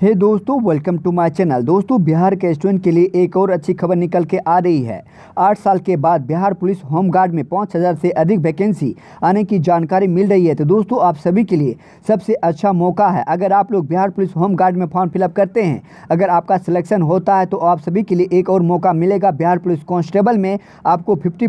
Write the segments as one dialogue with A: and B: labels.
A: हे hey दोस्तों welcome to my channel दोस्तों बिहार के स्टूडेंट के लिए एक और अच्छी खबर निकल के आ रही है आठ साल के बाद बिहार पुलिस होमगार्ड में पाँच हज़ार से अधिक वैकेंसी आने की जानकारी मिल रही है तो दोस्तों आप सभी के लिए सबसे अच्छा मौका है अगर आप लोग बिहार पुलिस होमगार्ड में फॉर्म फिलअप करते हैं अगर आपका सिलेक्शन होता है तो आप सभी के लिए एक और मौका मिलेगा बिहार पुलिस कॉन्स्टेबल में आपको फिफ्टी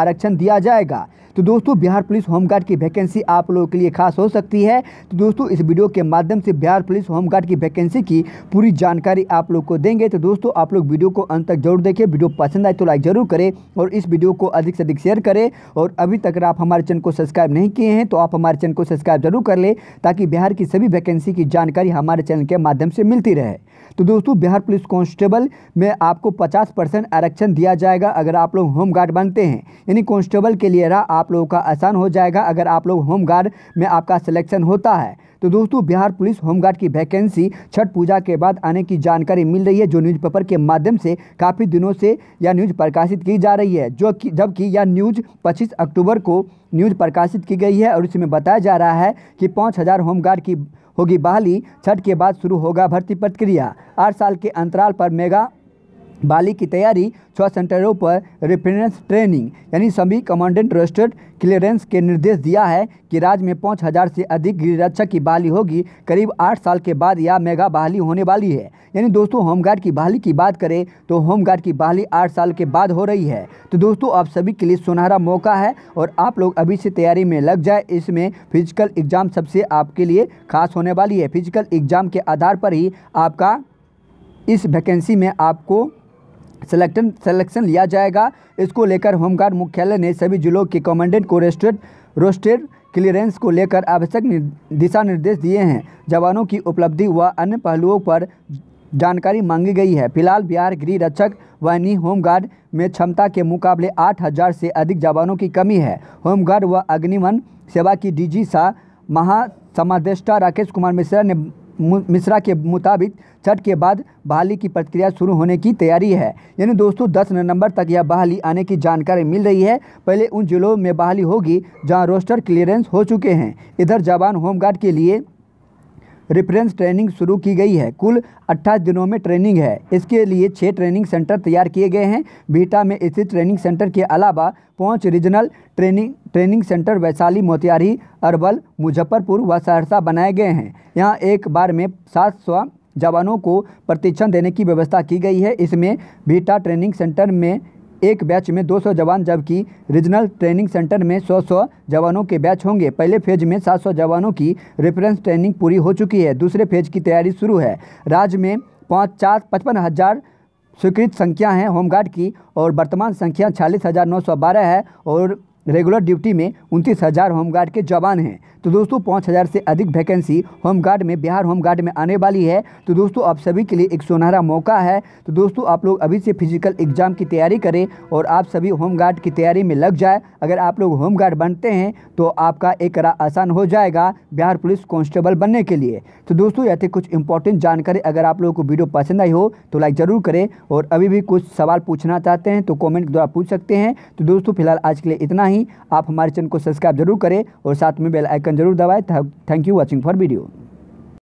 A: आरक्षण दिया जाएगा तो दोस्तों बिहार पुलिस होमगार्ड की वैकेंसी आप लोगों के लिए खास हो सकती है तो दोस्तों इस वीडियो के माध्यम से बिहार पुलिस होमगार्ड की वैकेंसी वैकेंसी की पूरी जानकारी आप लोग को देंगे तो दोस्तों आप लोग वीडियो को अंत तक जरूर देखें वीडियो पसंद आए तो लाइक ज़रूर करें और इस वीडियो को अधिक से अधिक शेयर करें और अभी तक आप हमारे चैनल को सब्सक्राइब नहीं किए हैं तो आप हमारे चैनल को सब्सक्राइब जरूर कर लें ताकि बिहार की सभी वैकेंसी की जानकारी हमारे चैनल के माध्यम से मिलती रहे तो दोस्तों बिहार पुलिस कांस्टेबल में आपको पचास परसेंट आरक्षण दिया जाएगा अगर आप लोग होम गार्ड बनते हैं यानी कांस्टेबल के लिए रहा आप लोगों का आसान हो जाएगा अगर आप लोग होम गार्ड में आपका सिलेक्शन होता है तो दोस्तों बिहार पुलिस होमगार्ड की वैकेंसी छठ पूजा के बाद आने की जानकारी मिल रही है जो न्यूज़पेपर के माध्यम से काफ़ी दिनों से यह न्यूज़ प्रकाशित की जा रही है जो कि जबकि यह न्यूज़ पच्चीस अक्टूबर को न्यूज़ प्रकाशित की गई है और इसमें बताया जा रहा है कि पाँच हज़ार होमगार्ड की होगी बहाली छठ के बाद शुरू होगा भर्ती प्रक्रिया आठ साल के अंतराल पर मेगा बाली की तैयारी स्व सेंटरों पर रेफरेंस ट्रेनिंग यानी सभी कमांडेंट रजिस्टर्ड क्लियरेंस के निर्देश दिया है कि राज्य में पाँच हज़ार से अधिक गृहरक्षक की बहाली होगी करीब आठ साल के बाद यह मेगा बहाली होने वाली है यानी दोस्तों होमगार्ड की बहाली की बात करें तो होमगार्ड की बहाली आठ साल के बाद हो रही है तो दोस्तों आप सभी के लिए सुनहरा मौका है और आप लोग अभी से तैयारी में लग जाए इसमें फिजिकल एग्ज़ाम सबसे आपके लिए खास होने वाली है फिजिकल एग्ज़ाम के आधार पर ही आपका इस वैकेंसी में आपको सिलेक्शन सेलेक्शन लिया जाएगा इसको लेकर होमगार्ड मुख्यालय ने सभी जिलों के कमांडेंट को रेस्टेड रोस्टेड क्लियरेंस को लेकर आवश्यक दिशा निर्देश दिए हैं जवानों की उपलब्धि व अन्य पहलुओं पर जानकारी मांगी गई है फिलहाल बिहार गृह रक्षक वाहिनी होमगार्ड में क्षमता के मुकाबले हजार से अधिक जवानों की कमी है होमगार्ड व अग्निवन सेवा की डीजी सा महासमादेष्टा राकेश कुमार मिश्रा ने मिश्रा के मुताबिक छठ के बाद बहाली की प्रक्रिया शुरू होने की तैयारी है यानी दोस्तों दस नवंबर तक यह बहाली आने की जानकारी मिल रही है पहले उन जिलों में बहाली होगी जहां रोस्टर क्लियरेंस हो चुके हैं इधर जवान होमगार्ड के लिए रेफरेंस ट्रेनिंग शुरू की गई है कुल अट्ठाईस दिनों में ट्रेनिंग है इसके लिए छः ट्रेनिंग सेंटर तैयार किए गए हैं बीटा में स्थित ट्रेनिंग सेंटर के अलावा पाँच regional training training centre Vaishali Motihari Arwal Muzaffarpur व सहरसा बनाए गए हैं यहाँ एक बार में सात जवानों को प्रशिक्षण देने की व्यवस्था की गई है इसमें बीटा ट्रेनिंग सेंटर में एक बैच में 200 जवान जबकि रीजनल ट्रेनिंग सेंटर में 100-100 जवानों के बैच होंगे पहले फेज में 700 जवानों की रेफरेंस ट्रेनिंग पूरी हो चुकी है दूसरे फेज की तैयारी शुरू है राज्य में पाँच चार पचपन हज़ार स्वीकृत संख्या हैं होमगार्ड की और वर्तमान संख्या छियालीस हज़ार नौ सौ बारह है और रेगुलर ड्यूटी में उनतीस हज़ार होमगार्ड के जवान हैं तो दोस्तों पाँच हज़ार से अधिक वैकेंसी होमगार्ड में बिहार होमगार्ड में आने वाली है तो दोस्तों आप सभी के लिए एक सुनहरा मौका है तो दोस्तों आप लोग अभी से फिजिकल एग्ज़ाम की तैयारी करें और आप सभी होमगार्ड की तैयारी में लग जाए अगर आप लोग होमगार्ड बनते हैं तो आपका एक राह आसान हो जाएगा बिहार पुलिस कॉन्स्टेबल बनने के लिए तो दोस्तों या थे कुछ इंपॉर्टेंट जानकारी अगर आप लोगों को वीडियो पसंद आई हो तो लाइक ज़रूर करें और अभी भी कुछ सवाल पूछना चाहते हैं तो कॉमेंट द्वारा पूछ सकते हैं तो दोस्तों फिलहाल आज के लिए इतना ही नहीं आप हमारे चैनल को सब्सक्राइब जरूर करें और साथ में बेल आइकन जरूर दबाएं thank you watching for video